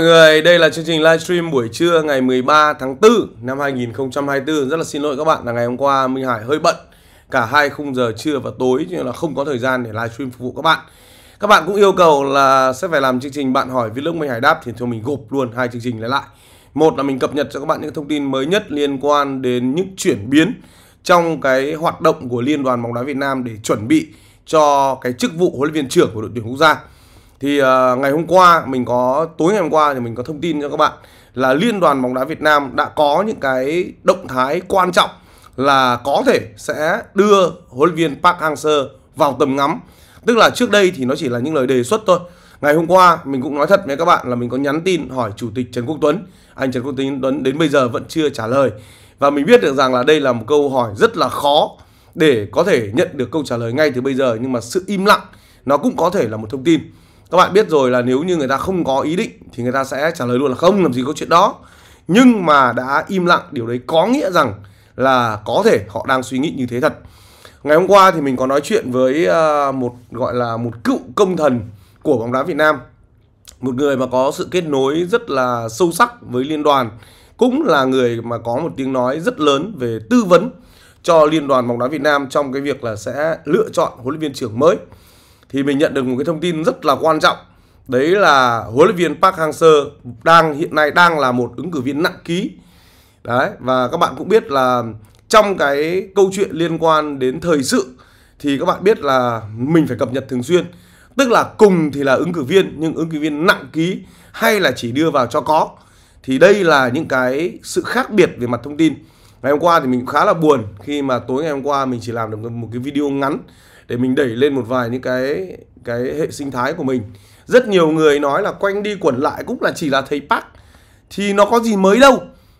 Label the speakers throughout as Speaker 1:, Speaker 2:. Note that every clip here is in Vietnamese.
Speaker 1: mọi người, đây là chương trình livestream buổi trưa ngày 13 tháng 4 năm 2024. Rất là xin lỗi các bạn là ngày hôm qua Minh Hải hơi bận cả hai khung giờ trưa và tối nên là không có thời gian để livestream phục vụ các bạn. Các bạn cũng yêu cầu là sẽ phải làm chương trình bạn hỏi vlog Minh Hải đáp thì thôi mình gộp luôn hai chương trình lại lại. Một là mình cập nhật cho các bạn những thông tin mới nhất liên quan đến những chuyển biến trong cái hoạt động của Liên đoàn bóng đá Việt Nam để chuẩn bị cho cái chức vụ huấn luyện viên trưởng của đội tuyển quốc gia thì uh, ngày hôm qua mình có tối ngày hôm qua thì mình có thông tin cho các bạn là liên đoàn bóng đá Việt Nam đã có những cái động thái quan trọng là có thể sẽ đưa huấn luyện viên Park Hang-seo vào tầm ngắm. Tức là trước đây thì nó chỉ là những lời đề xuất thôi. Ngày hôm qua mình cũng nói thật với các bạn là mình có nhắn tin hỏi chủ tịch Trần Quốc Tuấn. Anh Trần Quốc Tuấn đến bây giờ vẫn chưa trả lời. Và mình biết được rằng là đây là một câu hỏi rất là khó để có thể nhận được câu trả lời ngay từ bây giờ nhưng mà sự im lặng nó cũng có thể là một thông tin các bạn biết rồi là nếu như người ta không có ý định thì người ta sẽ trả lời luôn là không làm gì có chuyện đó nhưng mà đã im lặng điều đấy có nghĩa rằng là có thể họ đang suy nghĩ như thế thật ngày hôm qua thì mình có nói chuyện với ờ, một gọi là một cựu công thần của bóng đá Việt Nam một người mà có sự kết nối rất là sâu sắc với liên đoàn cũng là người mà có một tiếng nói rất lớn về tư vấn cho liên đoàn bóng đá Việt Nam trong cái việc là sẽ lựa chọn huấn luyện viên trưởng mới thì mình nhận được một cái thông tin rất là quan trọng đấy là huấn luyện viên Park Hang-seo đang hiện nay đang là một ứng cử viên nặng ký đấy và các bạn cũng biết là trong cái câu chuyện liên quan đến thời sự thì các bạn biết là mình phải cập nhật thường xuyên tức là cùng thì là ứng cử viên nhưng ứng cử viên nặng ký hay là chỉ đưa vào cho có thì đây là những cái sự khác biệt về mặt thông tin ngày hôm qua thì mình khá là buồn khi mà tối ngày hôm qua mình chỉ làm được một cái video ngắn để mình đẩy lên một vài những cái cái hệ sinh thái của mình rất nhiều người nói là quanh đi quẩn lại cũng là chỉ là thầy park thì nó có gì mới đâu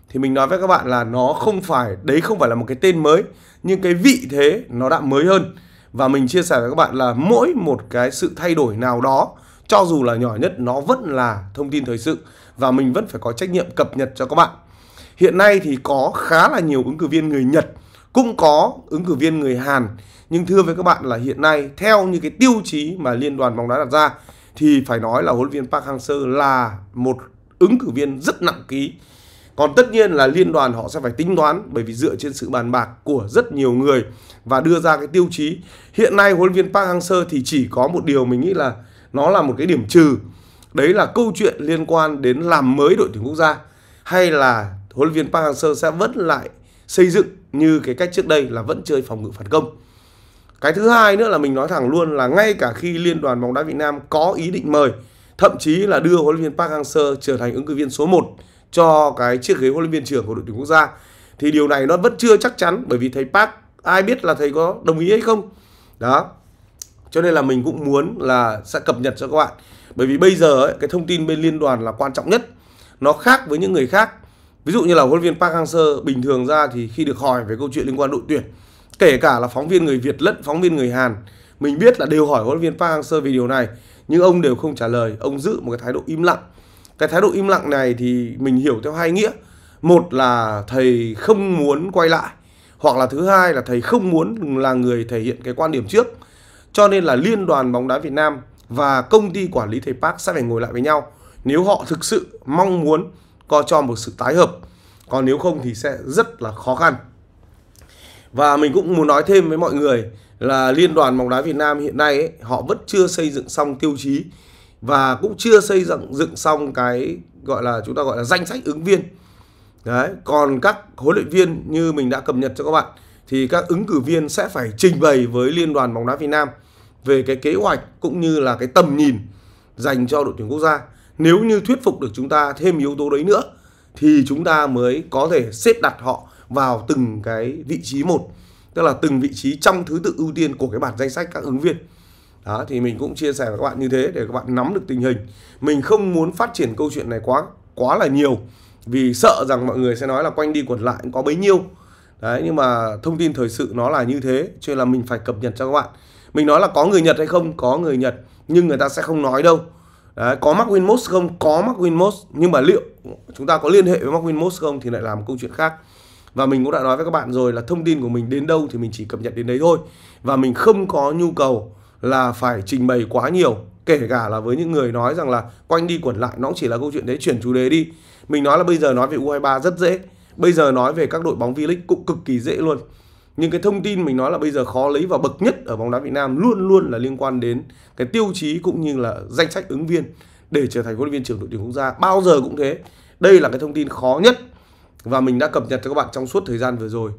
Speaker 1: thì mình nói với các bạn là nó không phải đấy không phải là một cái tên mới nhưng cái vị thế nó đã mới hơn và mình chia sẻ với các bạn là mỗi một cái sự thay đổi nào đó cho dù là nhỏ nhất nó vẫn là thông tin thời sự và mình vẫn phải có trách nhiệm cập nhật cho các bạn hiện nay thì có khá là nhiều ứng cử viên người nhật cũng có ứng cử viên người hàn nhưng thưa với các bạn là hiện nay theo như cái tiêu chí mà liên đoàn bóng đá đặt ra thì phải nói là huấn luyện viên Park Hang-seo là một ứng cử viên rất nặng ký còn tất nhiên là liên đoàn họ sẽ phải tính toán bởi vì dựa trên sự bàn bạc của rất nhiều người và đưa ra cái tiêu chí. Hiện nay huấn luyện viên Park Hang-seo thì chỉ có một điều mình nghĩ là nó là một cái điểm trừ. Đấy là câu chuyện liên quan đến làm mới đội tuyển quốc gia hay là huấn luyện viên Park Hang-seo sẽ vẫn lại xây dựng như cái cách trước đây là vẫn chơi phòng ngự phản công cái thứ hai nữa là mình nói thẳng luôn là ngay cả khi liên đoàn bóng đá Việt Nam có ý định mời thậm chí là đưa huấn luyện viên Park Hang-seo trở thành ứng cử viên số 1 cho cái chiếc ghế huấn luyện viên trưởng của đội tuyển quốc gia thì điều này nó vẫn chưa chắc chắn bởi vì thầy Park ai biết là thầy có đồng ý hay không đó cho nên là mình cũng muốn là sẽ cập nhật cho các bạn bởi vì bây giờ ấy, cái thông tin bên liên đoàn là quan trọng nhất nó khác với những người khác ví dụ như là huấn luyện viên Park Hang-seo bình thường ra thì khi được hỏi về câu chuyện liên quan đội tuyển kể cả là phóng viên người Việt lẫn phóng viên người Hàn mình biết là đều hỏi huấn luyện viên Park Hang-seo về điều này nhưng ông đều không trả lời ông giữ một cái thái độ im lặng cái thái độ im lặng này thì mình hiểu theo hai nghĩa một là thầy không muốn quay lại hoặc là thứ hai là thầy không muốn là người thể hiện cái quan điểm trước cho nên là liên đoàn bóng đá Việt Nam và công ty quản lý thầy Park sẽ phải ngồi lại với nhau nếu họ thực sự mong muốn có cho một sự tái hợp còn nếu không thì sẽ rất là khó khăn và mình cũng muốn nói thêm với mọi người là Liên đoàn bóng đá Việt Nam hiện nay ấy, họ vẫn chưa xây dựng xong tiêu chí và cũng chưa xây dựng dựng xong cái gọi là chúng ta gọi là danh sách ứng viên. Đấy, còn các huấn luyện viên như mình đã cập nhật cho các bạn thì các ứng cử viên sẽ phải trình bày với Liên đoàn bóng đá Việt Nam về cái kế hoạch cũng như là cái tầm nhìn dành cho đội tuyển quốc gia. Nếu như thuyết phục được chúng ta thêm yếu tố đấy nữa thì chúng ta mới có thể xếp đặt họ vào từng cái vị trí một tức là từng vị trí trong thứ tự ưu tiên của cái bản danh sách các ứng viên đó thì mình cũng chia sẻ với các bạn như thế để các bạn nắm được tình hình mình không muốn phát triển câu chuyện này quá quá là nhiều vì sợ rằng mọi người sẽ nói là quanh đi quẩn lại có bấy nhiêu đấy nhưng mà thông tin thời sự nó là như thế cho nên là mình phải cập nhật cho các bạn mình nói là có người nhật hay không có người nhật nhưng người ta sẽ không nói đâu đấy, có mắc winmos không có mắc winmos nhưng mà liệu chúng ta có liên hệ với mắc winmos không thì lại là một câu chuyện khác và mình cũng đã nói với các bạn rồi là thông tin của mình đến đâu thì mình chỉ cập nhật đến đấy thôi và mình không có nhu cầu là phải trình bày quá nhiều kể cả là với những người nói rằng là quanh đi quẩn lại nó cũng chỉ là câu chuyện đấy chuyển chủ đề đi mình nói là bây giờ nói về U23 rất dễ bây giờ nói về các đội bóng V-League cũng cực kỳ dễ luôn nhưng cái thông tin mình nói là bây giờ khó lấy và bậc nhất ở bóng đá Việt Nam luôn luôn là liên quan đến cái tiêu chí cũng như là danh sách ứng viên để trở thành huấn luyện viên trưởng đội tuyển quốc gia bao giờ cũng thế đây là cái thông tin khó nhất và mình đã cập nhật cho các bạn trong suốt thời gian vừa rồi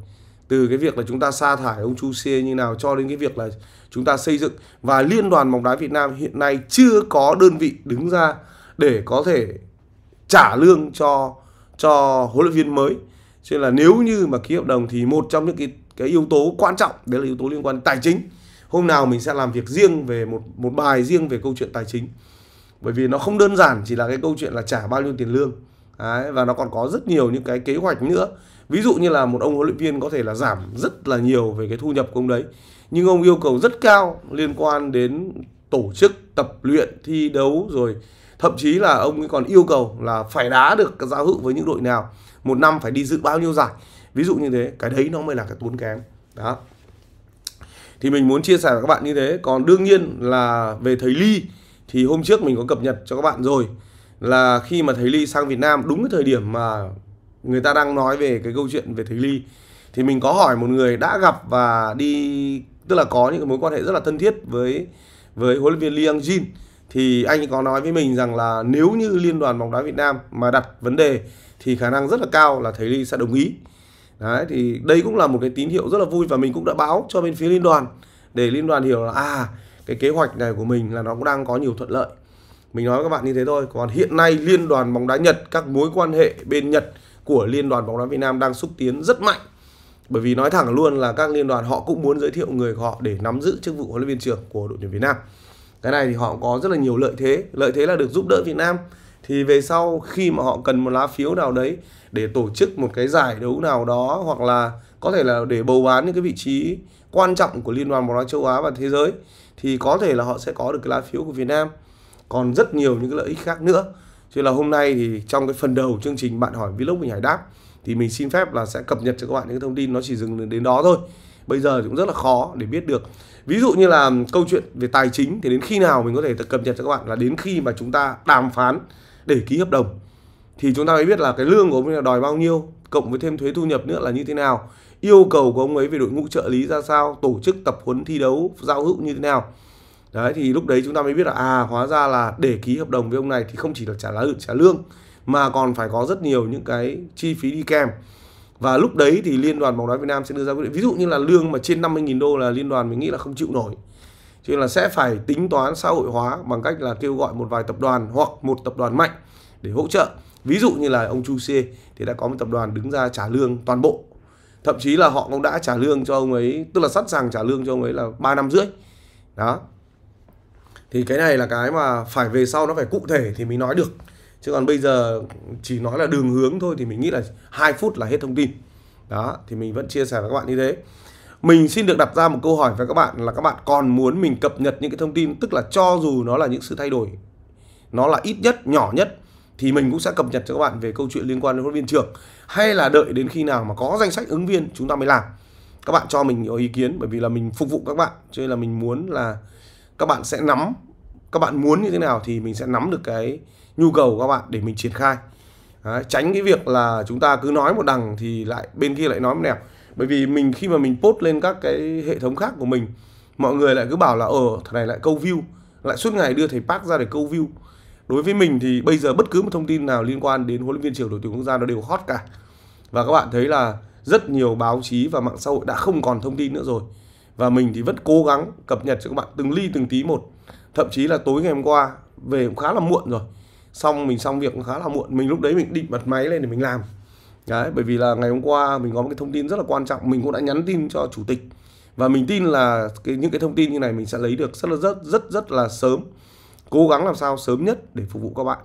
Speaker 1: từ cái việc là chúng ta sa thải ông Chu Xie như nào cho đến cái việc là chúng ta xây dựng và liên đoàn bóng đá Việt Nam hiện nay chưa có đơn vị đứng ra để có thể trả lương cho cho huấn luyện viên mới cho nên là nếu như mà ký hợp đồng thì một trong những cái cái yếu tố quan trọng đấy là yếu tố liên quan tài chính hôm nào mình sẽ làm việc riêng về một một bài riêng về câu chuyện tài chính bởi vì nó không đơn giản chỉ là cái câu chuyện là trả bao nhiêu tiền lương Đấy, và nó còn có rất nhiều những cái kế hoạch nữa ví dụ như là một ông huấn luyện viên có thể là giảm rất là nhiều về cái thu nhập của ông đấy nhưng ông yêu cầu rất cao liên quan đến tổ chức tập luyện thi đấu rồi thậm chí là ông ấy còn yêu cầu là phải đá được giao hữu với những đội nào một năm phải đi dự bao nhiêu giải ví dụ như thế cái đấy nó mới là cái tốn kém đó thì mình muốn chia sẻ với các bạn như thế còn đương nhiên là về thầy ly thì hôm trước mình có cập nhật cho các bạn rồi là khi mà thầy Ly sang Việt Nam đúng cái thời điểm mà người ta đang nói về cái câu chuyện về thầy Ly thì mình có hỏi một người đã gặp và đi tức là có những cái mối quan hệ rất là thân thiết với với huấn luyện viên Liang Jin thì anh có nói với mình rằng là nếu như liên đoàn bóng đá Việt Nam mà đặt vấn đề thì khả năng rất là cao là thầy Ly sẽ đồng ý. Đấy thì đây cũng là một cái tín hiệu rất là vui và mình cũng đã báo cho bên phía liên đoàn để liên đoàn hiểu là à cái kế hoạch này của mình là nó cũng đang có nhiều thuận lợi mình nói với các bạn như thế thôi còn hiện nay liên đoàn bóng đá Nhật các mối quan hệ bên Nhật của liên đoàn bóng đá Việt Nam đang xúc tiến rất mạnh bởi vì nói thẳng luôn là các liên đoàn họ cũng muốn giới thiệu người của họ để nắm giữ chức vụ huấn luyện viên trưởng của đội tuyển Việt Nam cái này thì họ có rất là nhiều lợi thế lợi thế là được giúp đỡ Việt Nam thì về sau khi mà họ cần một lá phiếu nào đấy để tổ chức một cái giải đấu nào đó hoặc là có thể là để bầu bán những cái vị trí quan trọng của liên đoàn bóng đá châu Á và thế giới thì có thể là họ sẽ có được cái lá phiếu của Việt Nam còn rất nhiều những cái lợi ích khác nữa cho là hôm nay thì trong cái phần đầu chương trình bạn hỏi vlog mình hải đáp thì mình xin phép là sẽ cập nhật cho các bạn những thông tin nó chỉ dừng đến đó thôi bây giờ cũng rất là khó để biết được ví dụ như là câu chuyện về tài chính thì đến khi nào mình có thể cập nhật cho các bạn là đến khi mà chúng ta đàm phán để ký hợp đồng thì chúng ta mới biết là cái lương của ông ấy đòi bao nhiêu cộng với thêm thuế thu nhập nữa là như thế nào yêu cầu của ông ấy về đội ngũ trợ lý ra sao tổ chức tập huấn thi đấu giao hữu như thế nào đấy thì lúc đấy chúng ta mới biết là à hóa ra là để ký hợp đồng với ông này thì không chỉ là trả lá trả lương mà còn phải có rất nhiều những cái chi phí đi kèm và lúc đấy thì liên đoàn bóng đá Việt Nam sẽ đưa ra quyết định ví dụ như là lương mà trên 50.000 đô là liên đoàn mình nghĩ là không chịu nổi cho nên là sẽ phải tính toán xã hội hóa bằng cách là kêu gọi một vài tập đoàn hoặc một tập đoàn mạnh để hỗ trợ ví dụ như là ông Chu Xie thì đã có một tập đoàn đứng ra trả lương toàn bộ thậm chí là họ cũng đã trả lương cho ông ấy tức là sẵn sàng trả lương cho ông ấy là 3 năm rưỡi đó thì cái này là cái mà phải về sau nó phải cụ thể thì mới nói được chứ còn bây giờ chỉ nói là đường hướng thôi thì mình nghĩ là hai phút là hết thông tin đó thì mình vẫn chia sẻ với các bạn như thế mình xin được đặt ra một câu hỏi với các bạn là các bạn còn muốn mình cập nhật những cái thông tin tức là cho dù nó là những sự thay đổi nó là ít nhất nhỏ nhất thì mình cũng sẽ cập nhật cho các bạn về câu chuyện liên quan đến huấn viên trưởng hay là đợi đến khi nào mà có danh sách ứng viên chúng ta mới làm các bạn cho mình ý kiến bởi vì là mình phục vụ các bạn cho nên là mình muốn là các bạn sẽ nắm các bạn muốn như thế nào thì mình sẽ nắm được cái nhu cầu của các bạn để mình triển khai Đấy, tránh cái việc là chúng ta cứ nói một đằng thì lại bên kia lại nói một nẻo bởi vì mình khi mà mình post lên các cái hệ thống khác của mình mọi người lại cứ bảo là ở ờ, thằng này lại câu view lại suốt ngày đưa thầy Park ra để câu view đối với mình thì bây giờ bất cứ một thông tin nào liên quan đến huấn luyện viên trưởng đội tuyển quốc gia nó đều hot cả và các bạn thấy là rất nhiều báo chí và mạng xã hội đã không còn thông tin nữa rồi và mình thì vẫn cố gắng cập nhật cho các bạn từng ly từng tí một thậm chí là tối ngày hôm qua về cũng khá là muộn rồi xong mình xong việc cũng khá là muộn mình lúc đấy mình định bật máy lên để mình làm đấy bởi vì là ngày hôm qua mình có một cái thông tin rất là quan trọng mình cũng đã nhắn tin cho chủ tịch và mình tin là cái, những cái thông tin như này mình sẽ lấy được rất là rất rất rất là sớm cố gắng làm sao sớm nhất để phục vụ các bạn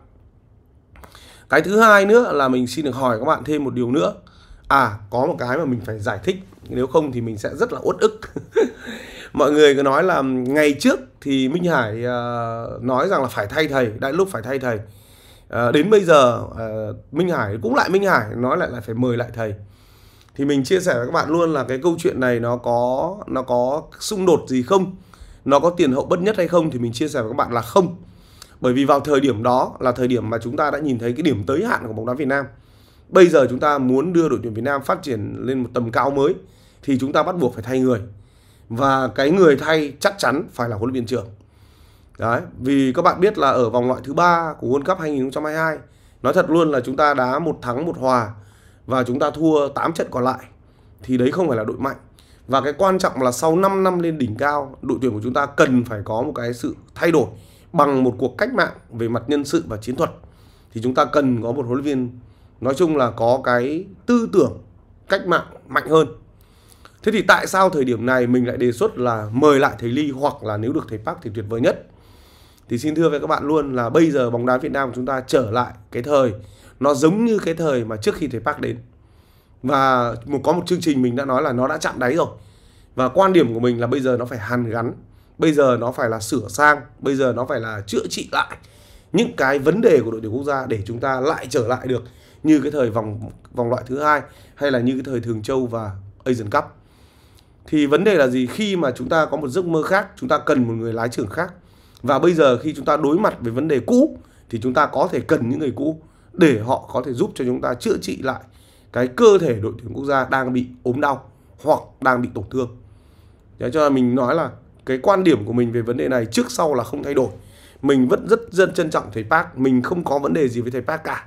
Speaker 1: cái thứ hai nữa là mình xin được hỏi các bạn thêm một điều nữa à có một cái mà mình phải giải thích nếu không thì mình sẽ rất là uất ức mọi người cứ nói là ngày trước thì Minh Hải uh, nói rằng là phải thay thầy đại lúc phải thay thầy uh, đến bây giờ uh, Minh Hải cũng lại Minh Hải nói lại là phải mời lại thầy thì mình chia sẻ với các bạn luôn là cái câu chuyện này nó có nó có xung đột gì không nó có tiền hậu bất nhất hay không thì mình chia sẻ với các bạn là không bởi vì vào thời điểm đó là thời điểm mà chúng ta đã nhìn thấy cái điểm tới hạn của bóng đá Việt Nam bây giờ chúng ta muốn đưa đội tuyển Việt Nam phát triển lên một tầm cao mới thì chúng ta bắt buộc phải thay người và cái người thay chắc chắn phải là huấn luyện viên trưởng. Đấy, vì các bạn biết là ở vòng loại thứ ba của World Cup 2022, nói thật luôn là chúng ta đá một thắng một hòa và chúng ta thua 8 trận còn lại thì đấy không phải là đội mạnh. Và cái quan trọng là sau 5 năm lên đỉnh cao, đội tuyển của chúng ta cần phải có một cái sự thay đổi bằng một cuộc cách mạng về mặt nhân sự và chiến thuật. Thì chúng ta cần có một huấn luyện viên nói chung là có cái tư tưởng cách mạng mạnh hơn Thế thì tại sao thời điểm này mình lại đề xuất là mời lại thầy Ly hoặc là nếu được thầy Park thì tuyệt vời nhất. Thì xin thưa với các bạn luôn là bây giờ bóng đá Việt Nam của chúng ta trở lại cái thời nó giống như cái thời mà trước khi thầy Park đến. Và một có một chương trình mình đã nói là nó đã chạm đáy rồi. Và quan điểm của mình là bây giờ nó phải hàn gắn, bây giờ nó phải là sửa sang, bây giờ nó phải là chữa trị lại những cái vấn đề của đội tuyển quốc gia để chúng ta lại trở lại được như cái thời vòng vòng loại thứ hai hay là như cái thời Thường Châu và Asian Cup thì vấn đề là gì khi mà chúng ta có một giấc mơ khác chúng ta cần một người lái trưởng khác và bây giờ khi chúng ta đối mặt với vấn đề cũ thì chúng ta có thể cần những người cũ để họ có thể giúp cho chúng ta chữa trị lại cái cơ thể đội tuyển quốc gia đang bị ốm đau hoặc đang bị tổn thương. Thế cho nên mình nói là cái quan điểm của mình về vấn đề này trước sau là không thay đổi. Mình vẫn rất dân trân trọng thầy Park, mình không có vấn đề gì với thầy Park cả.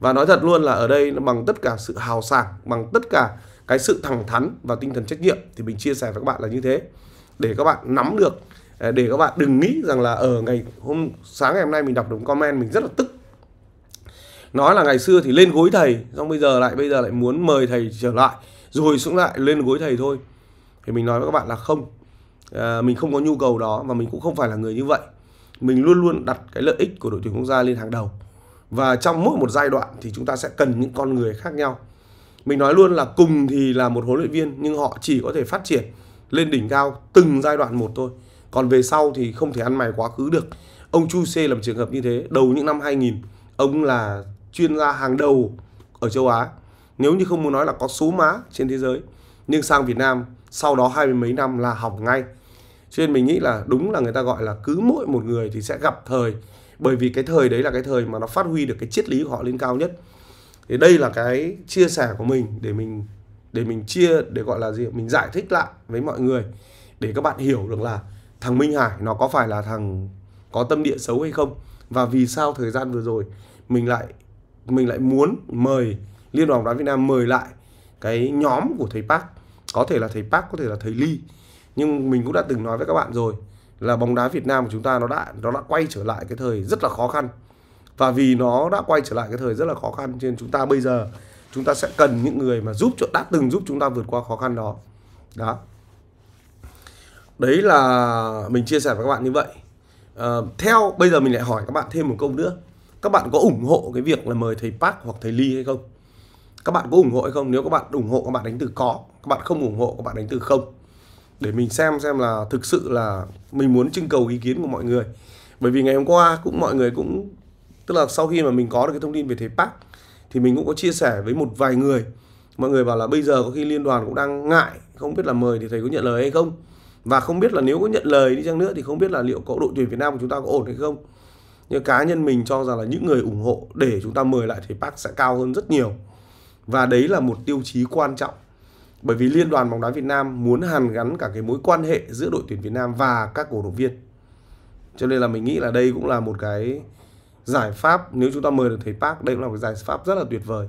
Speaker 1: Và nói thật luôn là ở đây bằng tất cả sự hào sảng, bằng tất cả cái sự thẳng thắn và tinh thần trách nhiệm thì mình chia sẻ với các bạn là như thế để các bạn nắm được à, để các bạn đừng nghĩ rằng là ở ờ, ngày hôm sáng ngày hôm nay mình đọc được comment mình rất là tức nói là ngày xưa thì lên gối thầy xong bây giờ lại bây giờ lại muốn mời thầy trở lại rồi xuống lại lên gối thầy thôi thì mình nói với các bạn là không à, mình không có nhu cầu đó và mình cũng không phải là người như vậy mình luôn luôn đặt cái lợi ích của đội tuyển quốc gia lên hàng đầu và trong mỗi một giai đoạn thì chúng ta sẽ cần những con người khác nhau mình nói luôn là cùng thì là một huấn luyện viên nhưng họ chỉ có thể phát triển lên đỉnh cao từng giai đoạn một thôi còn về sau thì không thể ăn mày quá khứ được ông Chu C làm trường hợp như thế đầu những năm 2000 ông là chuyên gia hàng đầu ở châu Á nếu như không muốn nói là có số má trên thế giới nhưng sang Việt Nam sau đó hai mươi mấy năm là học ngay cho nên mình nghĩ là đúng là người ta gọi là cứ mỗi một người thì sẽ gặp thời bởi vì cái thời đấy là cái thời mà nó phát huy được cái triết lý của họ lên cao nhất thì đây là cái chia sẻ của mình để mình để mình chia để gọi là gì mình giải thích lại với mọi người để các bạn hiểu được là thằng Minh Hải nó có phải là thằng có tâm địa xấu hay không và vì sao thời gian vừa rồi mình lại mình lại muốn mời Liên đoàn bóng đá Việt Nam mời lại cái nhóm của thầy Park có thể là thầy Park có thể là thầy Ly nhưng mình cũng đã từng nói với các bạn rồi là bóng đá Việt Nam của chúng ta nó đã nó đã quay trở lại cái thời rất là khó khăn và vì nó đã quay trở lại cái thời rất là khó khăn nên chúng ta bây giờ chúng ta sẽ cần những người mà giúp đã từng giúp chúng ta vượt qua khó khăn đó đó đấy là mình chia sẻ với các bạn như vậy à, theo bây giờ mình lại hỏi các bạn thêm một câu nữa các bạn có ủng hộ cái việc là mời thầy Park hoặc thầy Lee hay không các bạn có ủng hộ hay không nếu các bạn ủng hộ các bạn đánh từ có các bạn không ủng hộ các bạn đánh từ không để mình xem xem là thực sự là mình muốn trưng cầu ý kiến của mọi người bởi vì ngày hôm qua cũng mọi người cũng tức là sau khi mà mình có được cái thông tin về thầy Park thì mình cũng có chia sẻ với một vài người mọi người bảo là bây giờ có khi liên đoàn cũng đang ngại không biết là mời thì thầy có nhận lời hay không và không biết là nếu có nhận lời đi chăng nữa thì không biết là liệu có đội tuyển Việt Nam của chúng ta có ổn hay không nhưng cá nhân mình cho rằng là những người ủng hộ để chúng ta mời lại thầy Park sẽ cao hơn rất nhiều và đấy là một tiêu chí quan trọng bởi vì liên đoàn bóng đá Việt Nam muốn hàn gắn cả cái mối quan hệ giữa đội tuyển Việt Nam và các cổ động viên cho nên là mình nghĩ là đây cũng là một cái giải pháp nếu chúng ta mời được thầy Park đây cũng là một giải pháp rất là tuyệt vời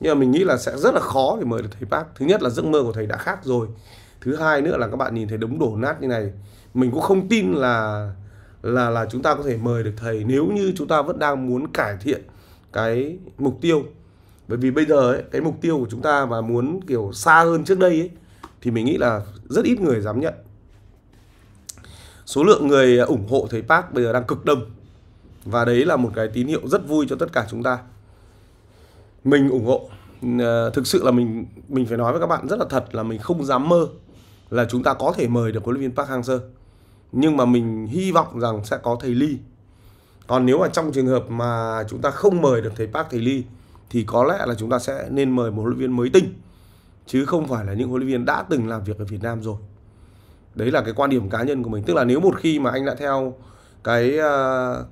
Speaker 1: nhưng mà mình nghĩ là sẽ rất là khó để mời được thầy Park thứ nhất là giấc mơ của thầy đã khác rồi thứ hai nữa là các bạn nhìn thấy đống đổ nát như này mình cũng không tin là là là chúng ta có thể mời được thầy nếu như chúng ta vẫn đang muốn cải thiện cái mục tiêu bởi vì bây giờ ấy, cái mục tiêu của chúng ta và muốn kiểu xa hơn trước đây ấy, thì mình nghĩ là rất ít người dám nhận số lượng người ủng hộ thầy Park bây giờ đang cực đông và đấy là một cái tín hiệu rất vui cho tất cả chúng ta mình ủng hộ ờ, thực sự là mình mình phải nói với các bạn rất là thật là mình không dám mơ là chúng ta có thể mời được huấn luyện viên Park Hang-seo nhưng mà mình hy vọng rằng sẽ có thầy Lee còn nếu mà trong trường hợp mà chúng ta không mời được thầy Park thầy Lee thì có lẽ là chúng ta sẽ nên mời một huấn luyện viên mới tinh chứ không phải là những huấn luyện viên đã từng làm việc ở Việt Nam rồi đấy là cái quan điểm cá nhân của mình tức là nếu một khi mà anh đã theo cái uh,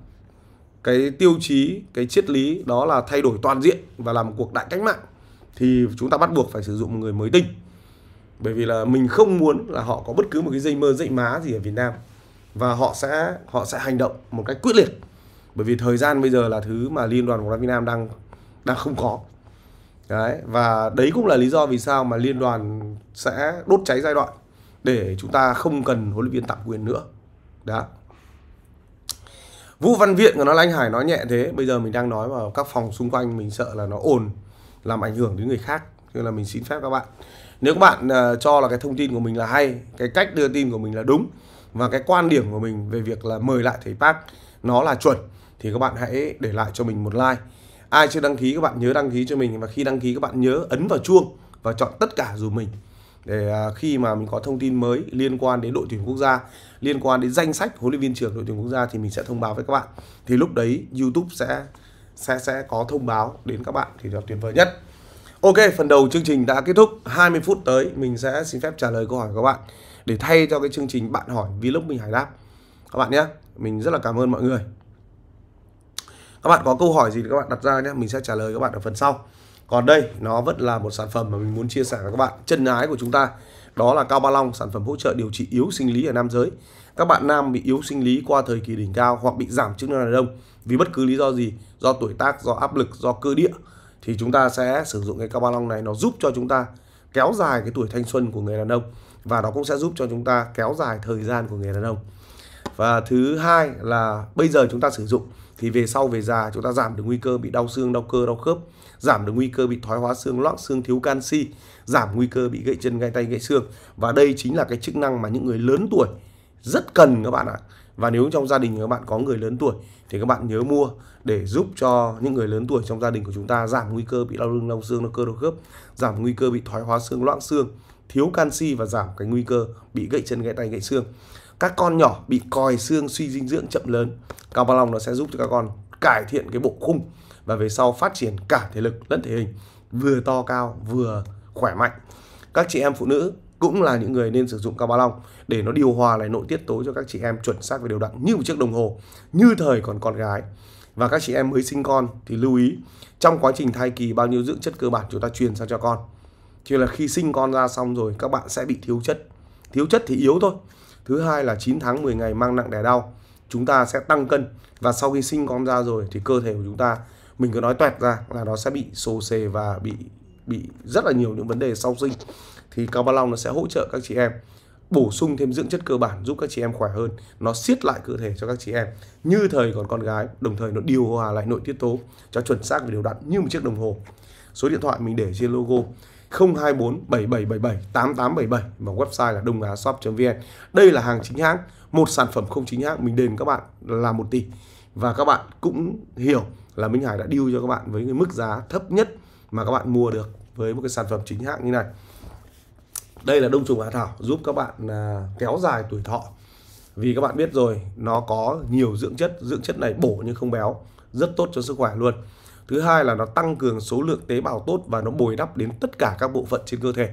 Speaker 1: cái tiêu chí cái triết lý đó là thay đổi toàn diện và làm một cuộc đại cách mạng thì chúng ta bắt buộc phải sử dụng một người mới tinh bởi vì là mình không muốn là họ có bất cứ một cái dây mơ dây má gì ở Việt Nam và họ sẽ họ sẽ hành động một cách quyết liệt bởi vì thời gian bây giờ là thứ mà liên đoàn bóng đá Việt Nam đang đang không có đấy và đấy cũng là lý do vì sao mà liên đoàn sẽ đốt cháy giai đoạn để chúng ta không cần huấn luyện viên tạm quyền nữa đó Vũ Văn Viện của nó là anh Hải nói nhẹ thế bây giờ mình đang nói vào các phòng xung quanh mình sợ là nó ồn làm ảnh hưởng đến người khác nên là mình xin phép các bạn nếu các bạn uh, cho là cái thông tin của mình là hay cái cách đưa tin của mình là đúng và cái quan điểm của mình về việc là mời lại thầy Park nó là chuẩn thì các bạn hãy để lại cho mình một like ai chưa đăng ký các bạn nhớ đăng ký cho mình và khi đăng ký các bạn nhớ ấn vào chuông và chọn tất cả dù mình để à, khi mà mình có thông tin mới liên quan đến đội tuyển quốc gia liên quan đến danh sách huấn luyện viên trưởng đội tuyển quốc gia thì mình sẽ thông báo với các bạn thì lúc đấy YouTube sẽ sẽ sẽ có thông báo đến các bạn thì là tuyệt vời nhất Ok phần đầu chương trình đã kết thúc 20 phút tới mình sẽ xin phép trả lời câu hỏi của các bạn để thay cho cái chương trình bạn hỏi vlog mình hải đáp các bạn nhé mình rất là cảm ơn mọi người các bạn có câu hỏi gì thì các bạn đặt ra nhé mình sẽ trả lời các bạn ở phần sau còn đây nó vẫn là một sản phẩm mà mình muốn chia sẻ với các bạn chân ái của chúng ta đó là cao ba long sản phẩm hỗ trợ điều trị yếu sinh lý ở nam giới các bạn nam bị yếu sinh lý qua thời kỳ đỉnh cao hoặc bị giảm chức năng đàn ông vì bất cứ lý do gì do tuổi tác do áp lực do cơ địa thì chúng ta sẽ sử dụng cái cao ba long này nó giúp cho chúng ta kéo dài cái tuổi thanh xuân của người đàn ông và nó cũng sẽ giúp cho chúng ta kéo dài thời gian của người đàn ông và thứ hai là bây giờ chúng ta sử dụng thì về sau về già chúng ta giảm được nguy cơ bị đau xương đau cơ đau khớp giảm được nguy cơ bị thoái hóa xương loãng xương thiếu canxi, giảm nguy cơ bị gãy chân, gãy tay, gãy xương. Và đây chính là cái chức năng mà những người lớn tuổi rất cần các bạn ạ. Và nếu trong gia đình các bạn có người lớn tuổi thì các bạn nhớ mua để giúp cho những người lớn tuổi trong gia đình của chúng ta giảm nguy cơ bị đau lưng, đau xương, đau cơ, đau khớp, giảm nguy cơ bị thoái hóa xương, loãng xương, thiếu canxi và giảm cái nguy cơ bị gãy chân, gãy tay, gãy xương. Các con nhỏ bị còi xương, suy dinh dưỡng chậm lớn, cao ba long nó sẽ giúp cho các con cải thiện cái bộ khung và về sau phát triển cả thể lực lẫn thể hình vừa to cao vừa khỏe mạnh các chị em phụ nữ cũng là những người nên sử dụng cao ba long để nó điều hòa lại nội tiết tố cho các chị em chuẩn xác về điều đặn như một chiếc đồng hồ như thời còn con gái và các chị em mới sinh con thì lưu ý trong quá trình thai kỳ bao nhiêu dưỡng chất cơ bản chúng ta truyền sang cho con chứ là khi sinh con ra xong rồi các bạn sẽ bị thiếu chất thiếu chất thì yếu thôi thứ hai là 9 tháng 10 ngày mang nặng đẻ đau chúng ta sẽ tăng cân và sau khi sinh con ra rồi thì cơ thể của chúng ta mình cứ nói toẹt ra là nó sẽ bị xô xề và bị bị rất là nhiều những vấn đề sau sinh thì cao ba long nó sẽ hỗ trợ các chị em bổ sung thêm dưỡng chất cơ bản giúp các chị em khỏe hơn nó siết lại cơ thể cho các chị em như thời còn con gái đồng thời nó điều hòa lại nội tiết tố cho chuẩn xác và đều đặn như một chiếc đồng hồ số điện thoại mình để trên logo 024 7777 8877 và website là đông á shop vn đây là hàng chính hãng một sản phẩm không chính hãng mình đền các bạn là một tỷ và các bạn cũng hiểu là Minh Hải đã deal cho các bạn với cái mức giá thấp nhất mà các bạn mua được với một cái sản phẩm chính hãng như này đây là đông trùng hạ thảo giúp các bạn à, kéo dài tuổi thọ vì các bạn biết rồi nó có nhiều dưỡng chất dưỡng chất này bổ nhưng không béo rất tốt cho sức khỏe luôn thứ hai là nó tăng cường số lượng tế bào tốt và nó bồi đắp đến tất cả các bộ phận trên cơ thể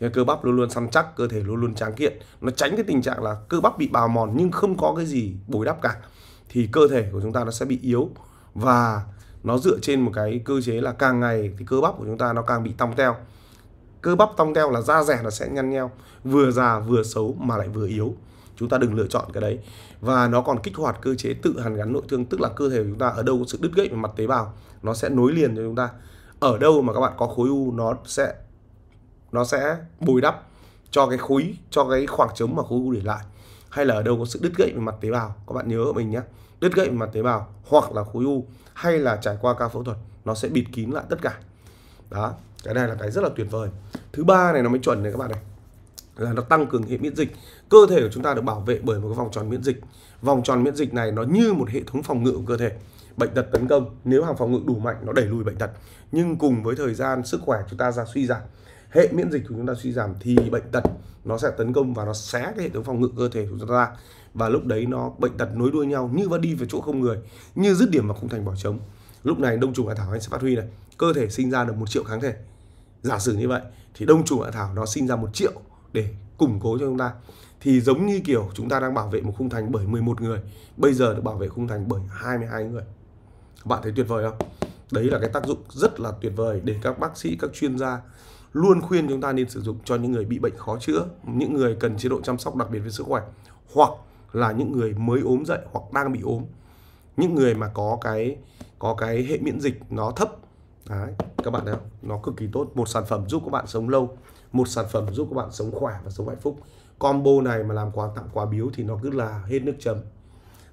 Speaker 1: nên cơ bắp luôn luôn săn chắc, cơ thể luôn luôn tráng kiện. Nó tránh cái tình trạng là cơ bắp bị bào mòn nhưng không có cái gì bồi đắp cả. Thì cơ thể của chúng ta nó sẽ bị yếu và nó dựa trên một cái cơ chế là càng ngày thì cơ bắp của chúng ta nó càng bị tong teo. Cơ bắp tong teo là da rẻ nó sẽ nhăn nheo, vừa già vừa xấu mà lại vừa yếu chúng ta đừng lựa chọn cái đấy và nó còn kích hoạt cơ chế tự hàn gắn nội thương tức là cơ thể của chúng ta ở đâu có sự đứt gãy về mặt tế bào nó sẽ nối liền cho chúng ta ở đâu mà các bạn có khối u nó sẽ nó sẽ bồi đắp cho cái khối cho cái khoảng trống mà khối u để lại hay là ở đâu có sự đứt gãy về mặt tế bào các bạn nhớ ở mình nhé đứt gãy về mặt tế bào hoặc là khối u hay là trải qua ca phẫu thuật nó sẽ bịt kín lại tất cả đó cái này là cái rất là tuyệt vời thứ ba này nó mới chuẩn này các bạn này là nó tăng cường hệ miễn dịch cơ thể của chúng ta được bảo vệ bởi một cái vòng tròn miễn dịch vòng tròn miễn dịch này nó như một hệ thống phòng ngự của cơ thể bệnh tật tấn công nếu hàng phòng ngự đủ mạnh nó đẩy lùi bệnh tật nhưng cùng với thời gian sức khỏe chúng ta ra suy giảm hệ miễn dịch của chúng ta suy giảm thì bệnh tật nó sẽ tấn công và nó xé cái hệ thống phòng ngự cơ thể của chúng ta và lúc đấy nó bệnh tật nối đuôi nhau như va đi về chỗ không người như dứt điểm mà không thành bỏ trống lúc này đông trùng hạ thảo anh sẽ phát huy này cơ thể sinh ra được một triệu kháng thể giả sử như vậy thì đông trùng hạ thảo nó sinh ra một triệu để củng cố cho chúng ta thì giống như kiểu chúng ta đang bảo vệ một khung thành bởi 11 người bây giờ được bảo vệ khung thành bởi 22 người bạn thấy tuyệt vời không đấy là cái tác dụng rất là tuyệt vời để các bác sĩ các chuyên gia luôn khuyên chúng ta nên sử dụng cho những người bị bệnh khó chữa, những người cần chế độ chăm sóc đặc biệt về sức khỏe hoặc là những người mới ốm dậy hoặc đang bị ốm. Những người mà có cái có cái hệ miễn dịch nó thấp. Đấy, các bạn thấy không? Nó cực kỳ tốt, một sản phẩm giúp các bạn sống lâu, một sản phẩm giúp các bạn sống khỏe và sống hạnh phúc. Combo này mà làm quà tặng quà biếu thì nó cứ là hết nước chấm.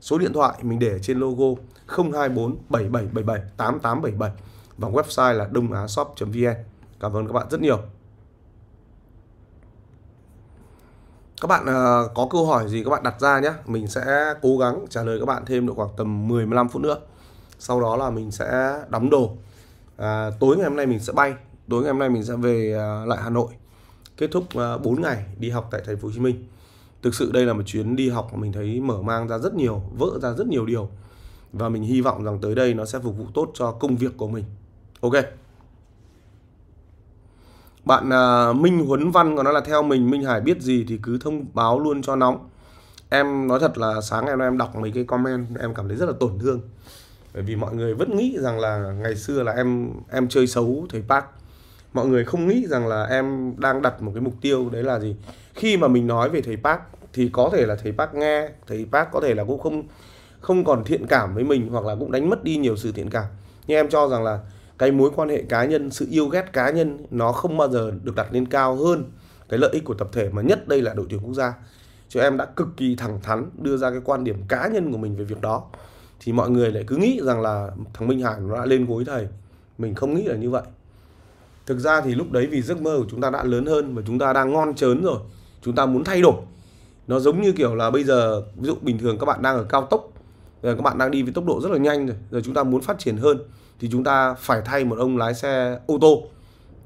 Speaker 1: Số điện thoại mình để trên logo 024 7777 8877 và website là đông á shop vn Cảm ơn các bạn rất nhiều. Các bạn ờ, có câu hỏi gì các bạn đặt ra nhé. Mình sẽ cố gắng trả lời các bạn thêm được khoảng tầm 10-15 phút nữa. Sau đó là mình sẽ đóng đồ. À, tối ngày hôm nay mình sẽ bay. Tối ngày hôm nay mình sẽ về ờ, lại Hà Nội. Kết thúc 4 ờ, ngày đi học tại thành phố Hồ Chí Minh. Thực sự đây là một chuyến đi học mà mình thấy mở mang ra rất nhiều, vỡ ra rất nhiều điều. Và mình hy vọng rằng tới đây nó sẽ phục vụ tốt cho công việc của mình. Ok bạn à, Minh Huấn Văn còn nói là theo mình Minh Hải biết gì thì cứ thông báo luôn cho nóng em nói thật là sáng em em đọc mấy cái comment em cảm thấy rất là tổn thương bởi vì mọi người vẫn nghĩ rằng là ngày xưa là em em chơi xấu thầy Park mọi người không nghĩ rằng là em đang đặt một cái mục tiêu đấy là gì khi mà mình nói về thầy Park thì có thể là thầy Park nghe thầy Park có thể là cũng không không còn thiện cảm với mình hoặc là cũng đánh mất đi nhiều sự thiện cảm nhưng em cho rằng là cái mối quan hệ cá nhân sự yêu ghét cá nhân nó không bao giờ được đặt lên cao hơn cái lợi ích của tập thể mà nhất đây là đội tuyển quốc gia cho em đã cực kỳ thẳng thắn đưa ra cái quan điểm cá nhân của mình về việc đó thì mọi người lại cứ nghĩ rằng là thằng Minh Hải nó đã lên gối thầy mình không nghĩ là như vậy thực ra thì lúc đấy vì giấc mơ của chúng ta đã lớn hơn và chúng ta đang ngon chớn rồi chúng ta muốn thay đổi nó giống như kiểu là bây giờ ví dụ bình thường các bạn đang ở cao tốc rồi các bạn đang đi với tốc độ rất là nhanh rồi giờ chúng ta muốn phát triển hơn thì chúng ta phải thay một ông lái xe ô tô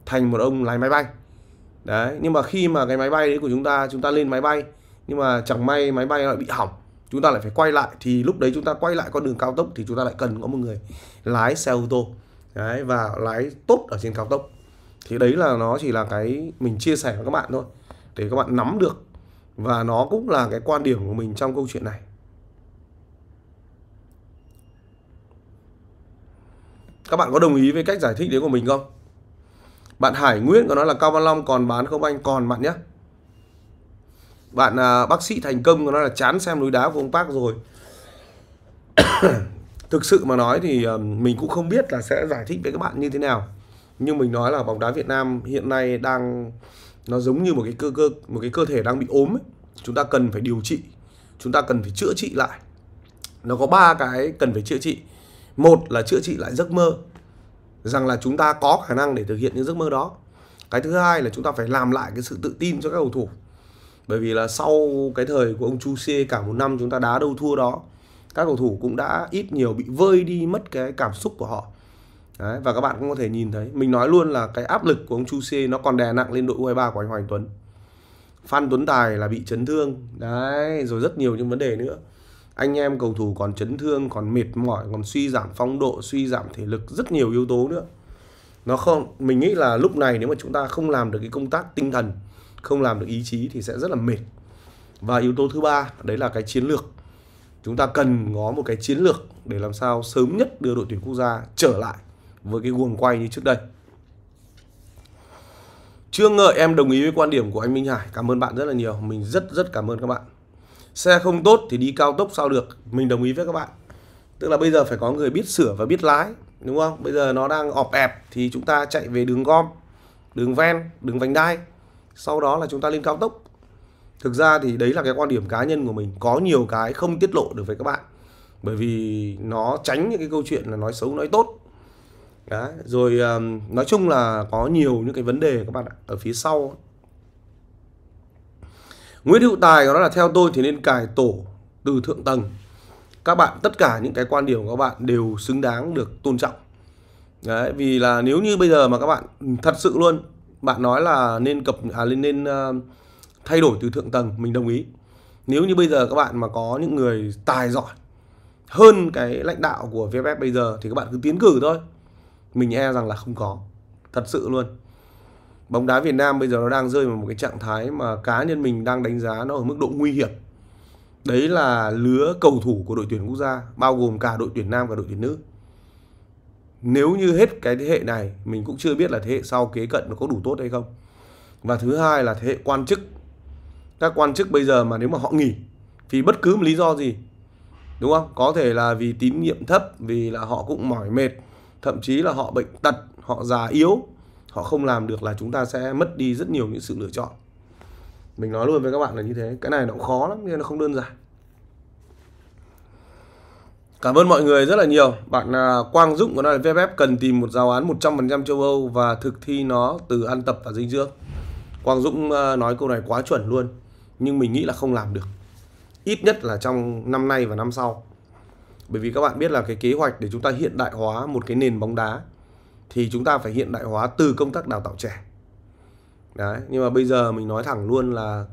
Speaker 1: thành một ông lái máy bay đấy nhưng mà khi mà cái máy bay đấy của chúng ta chúng ta lên máy bay nhưng mà chẳng may máy bay lại bị hỏng chúng ta lại phải quay lại thì lúc đấy chúng ta quay lại con đường cao tốc thì chúng ta lại cần có một người lái xe ô tô đấy và lái tốt ở trên cao tốc thì đấy là nó chỉ là cái mình chia sẻ với các bạn thôi để các bạn nắm được và nó cũng là cái quan điểm của mình trong câu chuyện này Các bạn có đồng ý với cách giải thích đấy của mình không? Bạn Hải Nguyễn có nói là Cao Văn Long còn bán không anh? Còn bạn nhé. Bạn à, bác sĩ thành công có nói là chán xem núi đá của ông Park rồi. Thực sự mà nói thì à, mình cũng không biết là sẽ giải thích với các bạn như thế nào. Nhưng mình nói là bóng đá Việt Nam hiện nay đang nó giống như một cái cơ cơ một cái cơ thể đang bị ốm ấy. Chúng ta cần phải điều trị, chúng ta cần phải chữa trị lại. Nó có ba cái cần phải chữa trị một là chữa trị lại giấc mơ rằng là chúng ta có khả năng để thực hiện những giấc mơ đó cái thứ hai là chúng ta phải làm lại cái sự tự tin cho các cầu thủ bởi vì là sau cái thời của ông Chu Xie cả một năm chúng ta đá đâu thua đó các cầu thủ cũng đã ít nhiều bị vơi đi mất cái cảm xúc của họ Đấy, và các bạn cũng có thể nhìn thấy mình nói luôn là cái áp lực của ông Chu Xie nó còn đè nặng lên đội U23 của anh Hoàng Tuấn Phan Tuấn Tài là bị chấn thương đấy rồi rất nhiều những vấn đề nữa anh em cầu thủ còn chấn thương còn mệt mỏi còn suy giảm phong độ suy giảm thể lực rất nhiều yếu tố nữa nó không mình nghĩ là lúc này nếu mà chúng ta không làm được cái công tác tinh thần không làm được ý chí thì sẽ rất là mệt và yếu tố thứ ba đấy là cái chiến lược chúng ta cần có một cái chiến lược để làm sao sớm nhất đưa đội tuyển quốc gia trở lại với cái guồng quay như trước đây Chưa ngờ em đồng ý với quan điểm của anh Minh Hải Cảm ơn bạn rất là nhiều Mình rất rất cảm ơn các bạn xe không tốt thì đi cao tốc sao được mình đồng ý với các bạn tức là bây giờ phải có người biết sửa và biết lái đúng không bây giờ nó đang ọp ẹp thì chúng ta chạy về đường gom đường ven đường vành đai sau đó là chúng ta lên cao tốc thực ra thì đấy là cái quan điểm cá nhân của mình có nhiều cái không tiết lộ được với các bạn bởi vì nó tránh những cái câu chuyện là nói xấu nói tốt Đấy. rồi nói chung là có nhiều những cái vấn đề các bạn ạ ở phía sau Nguyễn Hữu Tài nó là theo tôi thì nên cài tổ từ thượng tầng. Các bạn tất cả những cái quan điểm của các bạn đều xứng đáng được tôn trọng. Đấy, vì là nếu như bây giờ mà các bạn ừ, thật sự luôn bạn nói là nên cập à nên nên ờ, uh, thay đổi từ thượng tầng mình đồng ý nếu như bây giờ các bạn mà có những người tài giỏi hơn cái lãnh đạo của VFF bây giờ thì các bạn cứ tiến cử thôi mình e rằng là không có thật sự luôn bóng đá Việt Nam bây giờ nó đang rơi vào một cái trạng thái mà cá nhân mình đang đánh giá nó ở mức độ nguy hiểm đấy là lứa cầu thủ của đội tuyển quốc gia bao gồm cả đội tuyển nam và đội tuyển nữ nếu như hết cái thế hệ này mình cũng chưa biết là thế hệ sau kế cận nó có đủ tốt hay không và thứ hai là thế hệ quan chức các quan chức bây giờ mà nếu mà họ nghỉ vì bất cứ một lý do gì đúng không có thể là vì tín nhiệm thấp vì là họ cũng mỏi mệt thậm chí là họ bệnh tật họ già yếu họ không làm được là chúng ta sẽ mất đi rất nhiều những sự lựa chọn mình nói luôn với các bạn là như thế cái này nó khó lắm nên nó không đơn giản Cảm ơn mọi người rất là nhiều. Bạn à, Quang Dũng có nói là VFF cần tìm một giáo án 100% châu Âu và thực thi nó từ ăn tập và dinh dưỡng. Quang Dũng à, nói câu này quá chuẩn luôn. Nhưng mình nghĩ là không làm được. Ít nhất là trong năm nay và năm sau. Bởi vì các bạn biết là cái kế hoạch để chúng ta hiện đại hóa một cái nền bóng đá thì chúng ta phải hiện đại hóa từ công tác đào tạo trẻ đấy nhưng mà bây giờ mình nói thẳng luôn là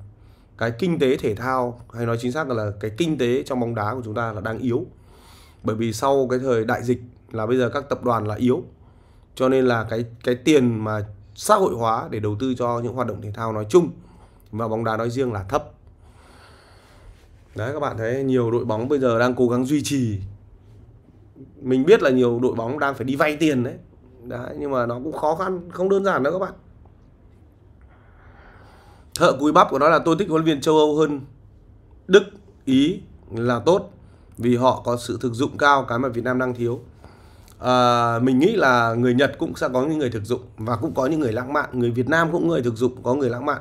Speaker 1: cái kinh tế thể thao hay nói chính xác là cái kinh tế trong bóng đá của chúng ta là đang yếu bởi vì sau cái thời đại dịch là bây giờ các tập đoàn là yếu cho nên là cái cái tiền mà xã hội hóa để đầu tư cho những hoạt động thể thao nói chung và bóng đá nói riêng là thấp đấy các bạn thấy nhiều đội bóng bây giờ đang cố gắng duy trì mình biết là nhiều đội bóng đang phải đi vay tiền đấy đấy nhưng mà nó cũng khó khăn không đơn giản đâu các bạn thợ cúi bắp của nó là tôi thích huấn luyện viên châu âu hơn đức ý là tốt vì họ có sự thực dụng cao cái mà việt nam đang thiếu à, mình nghĩ là người nhật cũng sẽ có những người thực dụng và cũng có những người lãng mạn người việt nam cũng người thực dụng có người lãng mạn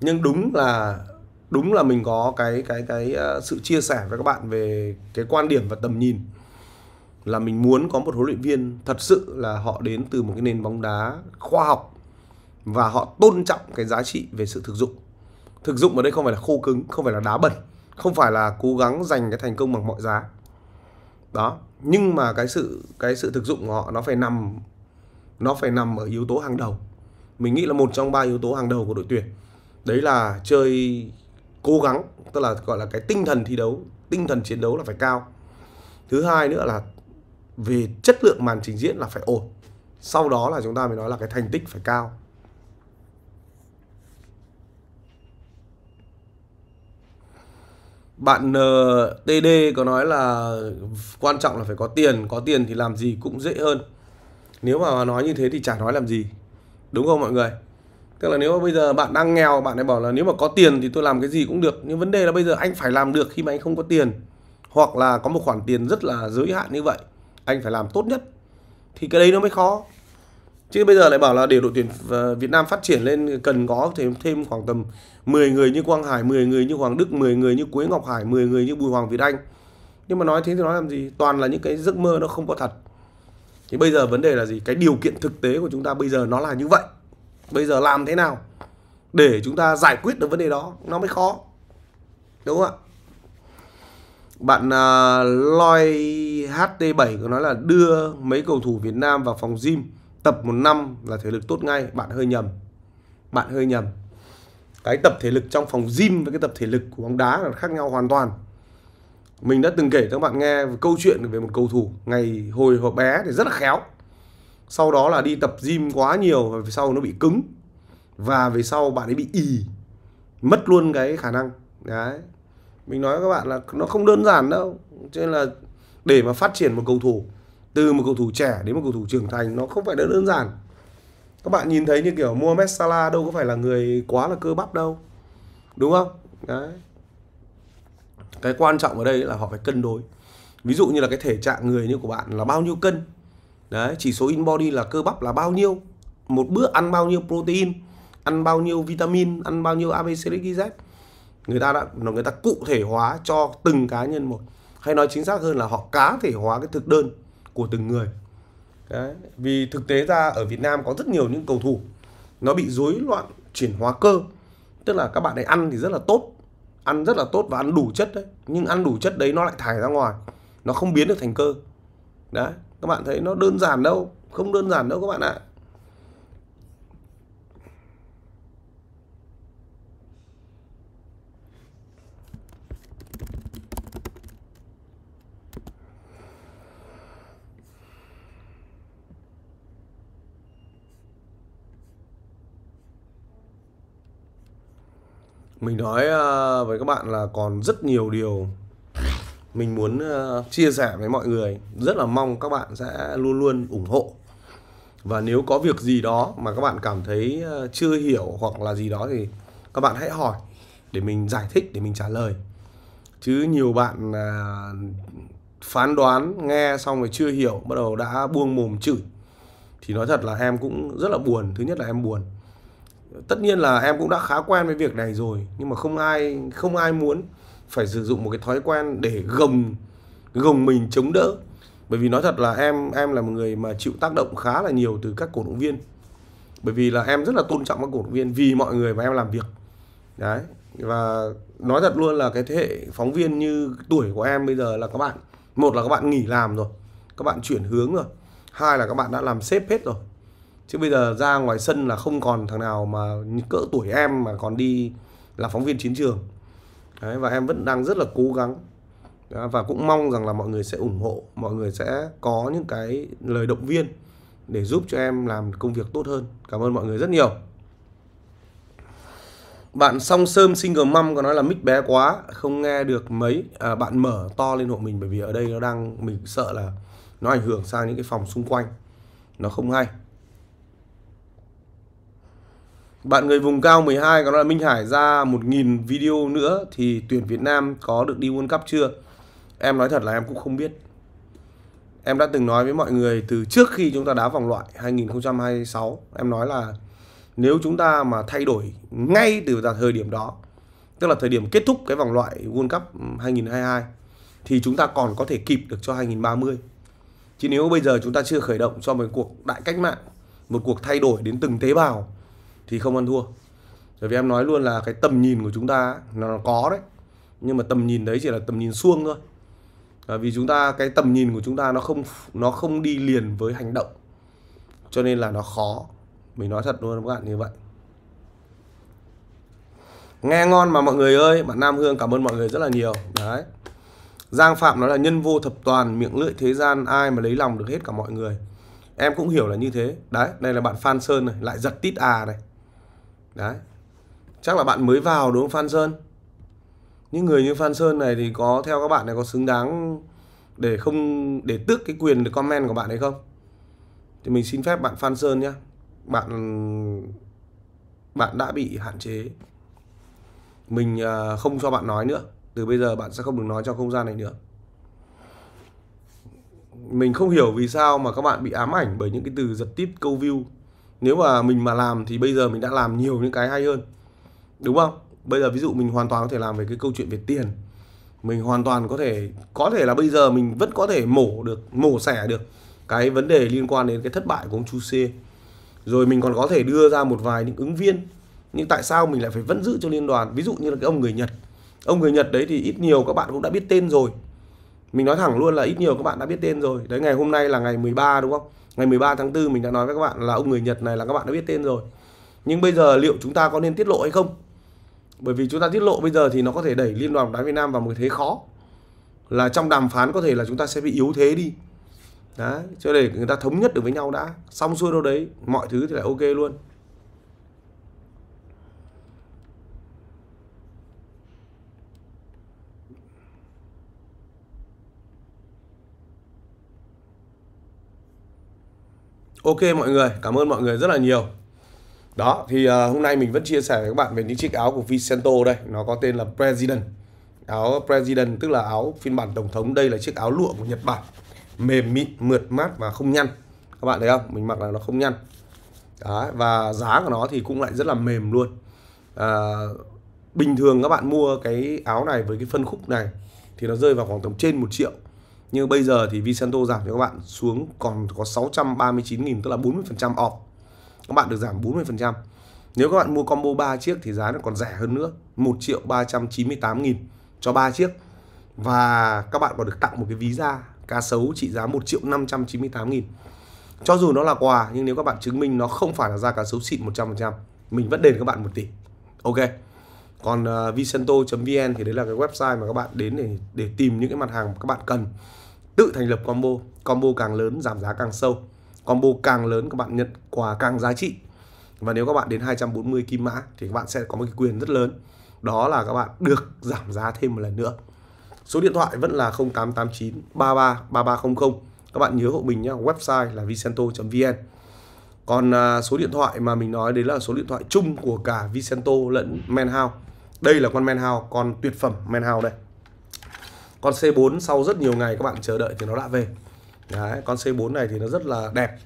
Speaker 1: nhưng đúng là đúng là mình có cái cái cái ờ, sự chia sẻ với các bạn về cái quan điểm và tầm nhìn là mình muốn có một huấn luyện viên thật sự là họ đến từ một cái nền bóng đá khoa học và họ tôn trọng cái giá trị về sự thực dụng thực dụng ở đây không phải là khô cứng không phải là đá bẩn không phải là cố gắng giành cái thành công bằng mọi giá đó nhưng mà cái sự cái sự thực dụng của họ nó phải nằm nó phải nằm ở yếu tố hàng đầu mình nghĩ là một trong ba yếu tố hàng đầu của đội tuyển đấy là chơi cố gắng tức là gọi là cái tinh thần thi đấu tinh thần chiến đấu là phải cao thứ hai nữa là về chất lượng màn trình diễn là phải ổn sau đó là chúng ta mới nói là cái thành tích phải cao bạn ờ, TD có nói là quan trọng là phải có tiền có tiền thì làm gì cũng dễ hơn nếu mà nói như thế thì chả nói làm gì đúng không mọi người tức là nếu mà bây giờ bạn đang nghèo bạn ấy bảo là nếu mà có tiền thì tôi làm cái gì cũng được nhưng vấn đề là bây giờ anh phải làm được khi mà anh không có tiền hoặc là có một khoản tiền rất là giới hạn như vậy anh phải làm tốt nhất thì cái đấy nó mới khó chứ bây giờ lại bảo là để đội tuyển ờ, Việt Nam phát triển lên cần có thêm thêm khoảng tầm 10 người như Quang Hải, 10 người như Hoàng Đức, 10 người như Quế Ngọc Hải, 10 người như Bùi Hoàng Việt Anh. Nhưng mà nói thế thì nói làm gì? Toàn là những cái giấc mơ nó không có thật. Thì bây giờ vấn đề là gì? Cái điều kiện thực tế của chúng ta bây giờ nó là như vậy. Bây giờ làm thế nào để chúng ta giải quyết được vấn đề đó nó mới khó. Đúng không ạ? bạn uh, à, Loi HT7 có nói là đưa mấy cầu thủ Việt Nam vào phòng gym tập một năm là thể lực tốt ngay bạn hơi nhầm bạn hơi nhầm cái tập thể lực trong phòng gym với cái tập thể lực của bóng đá là khác nhau hoàn toàn mình đã từng kể cho các bạn nghe câu chuyện về một cầu thủ ngày hồi họ bé thì rất là khéo sau đó là đi tập gym quá nhiều và về sau nó bị cứng và về sau bạn ấy bị ì mất luôn cái khả năng đấy mình nói với các bạn là nó không đơn giản đâu cho nên là để mà phát triển một cầu thủ từ một cầu thủ trẻ đến một cầu thủ trưởng thành nó không phải đơn giản các bạn nhìn thấy như kiểu Mohamed Salah đâu có phải là người quá là cơ bắp đâu đúng không đấy cái quan trọng ở đây là họ phải cân đối ví dụ như là cái thể trạng người như của bạn là bao nhiêu cân đấy chỉ số in body là cơ bắp là bao nhiêu một bữa ăn bao nhiêu protein ăn bao nhiêu vitamin ăn bao nhiêu abcdz e người ta đã người ta cụ thể hóa cho từng cá nhân một hay nói chính xác hơn là họ cá thể hóa cái thực đơn của từng người Đấy. vì thực tế ra ở Việt Nam có rất nhiều những cầu thủ nó bị rối loạn chuyển hóa cơ tức là các bạn ấy ăn thì rất là tốt ăn rất là tốt và ăn đủ chất đấy nhưng ăn đủ chất đấy nó lại thải ra ngoài nó không biến được thành cơ đấy các bạn thấy nó đơn giản đâu không đơn giản đâu các bạn ạ mình nói ờ, với các bạn là còn rất nhiều điều mình muốn ờ, chia sẻ với mọi người rất là mong các bạn sẽ luôn luôn ủng hộ và nếu có việc gì đó mà các bạn cảm thấy ờ, chưa hiểu hoặc là gì đó thì các bạn hãy hỏi để mình giải thích để mình trả lời chứ nhiều bạn phán đoán nghe xong rồi chưa hiểu bắt đầu đã buông mồm chửi thì nói thật là em cũng rất là buồn thứ nhất là em buồn tất nhiên là em cũng đã khá quen với việc này rồi nhưng mà không ai không ai muốn phải sử dụng một cái thói quen để gồng gồng mình chống đỡ bởi vì nói thật là em em là một người mà chịu tác động khá là nhiều từ các cổ động viên bởi vì là em rất là tôn trọng các cổ động viên vì mọi người mà em làm việc đấy và nói thật luôn là cái thế hệ phóng viên như tuổi của em bây giờ là các bạn một là các bạn nghỉ làm rồi các bạn chuyển hướng rồi hai là các bạn đã làm sếp hết rồi chứ bây giờ ra ngoài sân là không còn thằng nào mà cỡ tuổi em mà còn đi là phóng viên chiến trường Đấy, và em vẫn đang rất là cố gắng và cũng mong rằng là mọi người sẽ ủng hộ mọi người sẽ có những cái lời động viên để giúp cho em làm công việc tốt hơn cảm ơn mọi người rất nhiều bạn song sơm single mom có nói là mic bé quá không nghe được mấy à, bạn mở to lên hộ mình bởi vì ở đây nó đang mình sợ là nó ảnh hưởng sang những cái phòng xung quanh nó không hay bạn người vùng cao 12 có nói là Minh Hải ra 1.000 video nữa thì tuyển Việt Nam có được đi World Cup chưa? Em nói thật là em cũng không biết. Em đã từng nói với mọi người từ trước khi chúng ta đá vòng loại 2026, em nói là nếu chúng ta mà thay đổi ngay từ thời điểm đó, tức là thời điểm kết thúc cái vòng loại World Cup 2022 ừ, thì chúng ta còn có thể kịp được cho 2030. Chứ nếu bây giờ chúng ta chưa khởi động cho một cuộc đại cách mạng, một cuộc thay đổi đến từng tế bào thì không ăn thua bởi vì em nói luôn là cái tầm nhìn của chúng ta nó có đấy nhưng mà tầm nhìn đấy chỉ là tầm nhìn suông thôi à, vì chúng ta cái tầm nhìn của chúng ta nó không nó không đi liền với hành động cho nên là nó khó mình nói thật luôn các bạn như vậy nghe ngon mà mọi người ơi bạn Nam Hương cảm ơn mọi người rất là nhiều đấy Giang Phạm nói là nhân vô thập toàn miệng lưỡi thế gian ai mà lấy lòng được hết cả mọi người em cũng hiểu là như thế đấy đây là bạn Phan Sơn này lại giật tít à này đấy chắc là bạn mới vào đúng không Phan Sơn những người như Phan Sơn này thì có theo các bạn này có xứng đáng để không để tước cái quyền được comment của bạn hay không thì mình xin phép bạn Phan Sơn nhé bạn bạn đã bị hạn chế mình à, không cho bạn nói nữa từ bây giờ bạn sẽ không được nói trong không gian này nữa mình không hiểu vì sao mà các bạn bị ám ảnh bởi những cái từ giật tít câu view nếu mà mình mà làm thì bây giờ mình đã làm nhiều những cái hay hơn đúng không bây giờ ví dụ mình hoàn toàn có thể làm về cái câu chuyện về tiền mình hoàn toàn có thể có thể là bây giờ mình vẫn có thể mổ được mổ xẻ được cái vấn đề liên quan đến cái thất bại của ông Chu Xê rồi mình còn có thể đưa ra một vài những ứng viên nhưng tại sao mình lại phải vẫn giữ cho liên đoàn ví dụ như là cái ông người Nhật ông người Nhật đấy thì ít nhiều các bạn cũng đã biết tên rồi mình nói thẳng luôn là ít nhiều các bạn đã biết tên rồi đấy ngày hôm nay là ngày 13 đúng không ngày 13 tháng 4 mình đã nói với các bạn là ông người Nhật này là các bạn đã biết tên rồi nhưng bây giờ liệu chúng ta có nên tiết lộ hay không bởi vì chúng ta tiết lộ bây giờ thì nó có thể đẩy liên đoàn bóng đá Việt Nam vào một thế khó là trong đàm phán có thể là chúng ta sẽ bị yếu thế đi đấy cho để người ta thống nhất được với nhau đã xong xuôi đâu đấy mọi thứ thì lại ok luôn ok mọi người cảm ơn mọi người rất là nhiều đó thì uh, hôm nay mình vẫn chia sẻ với các bạn về những chiếc áo của Vicento đây nó có tên là President áo President tức là áo phiên bản tổng thống đây là chiếc áo lụa của Nhật Bản mềm mịn mượt mát và không nhăn các bạn thấy không mình mặc là nó không nhăn đó, và giá của nó thì cũng lại rất là mềm luôn à, bình thường các bạn mua cái áo này với cái phân khúc này thì nó rơi vào khoảng tầm trên một triệu như bây giờ thì Visanto giảm cho các bạn xuống còn có 639.000 tức là 40% off các bạn được giảm 40% nếu các bạn mua combo 3 chiếc thì giá nó còn rẻ hơn nữa 1 triệu 398 nghìn cho 3 chiếc và các bạn còn được tặng một cái ví da cá sấu trị giá 1 triệu 598 nghìn cho dù nó là quà nhưng nếu các bạn chứng minh nó không phải là da cá sấu xịn 100% mình vẫn đền các bạn 1 tỷ ok còn uh, ờ, vicento.vn thì đấy là cái website mà các bạn đến để để tìm những cái mặt hàng các bạn cần tự thành lập combo combo càng lớn giảm giá càng sâu combo càng lớn các bạn nhận quà càng giá trị và nếu các bạn đến 240 kim mã thì các bạn sẽ có một cái quyền rất lớn đó là các bạn được giảm giá thêm một lần nữa số điện thoại vẫn là 0889 33 3300 các bạn nhớ hộ mình nhé website là vicento.vn còn à, số điện thoại mà mình nói đấy là số điện thoại chung của cả Vicento lẫn menhao đây là con menhao con tuyệt phẩm menhao đây con C4 sau rất nhiều ngày các bạn chờ đợi thì nó đã về đấy con C4 này thì nó rất là đẹp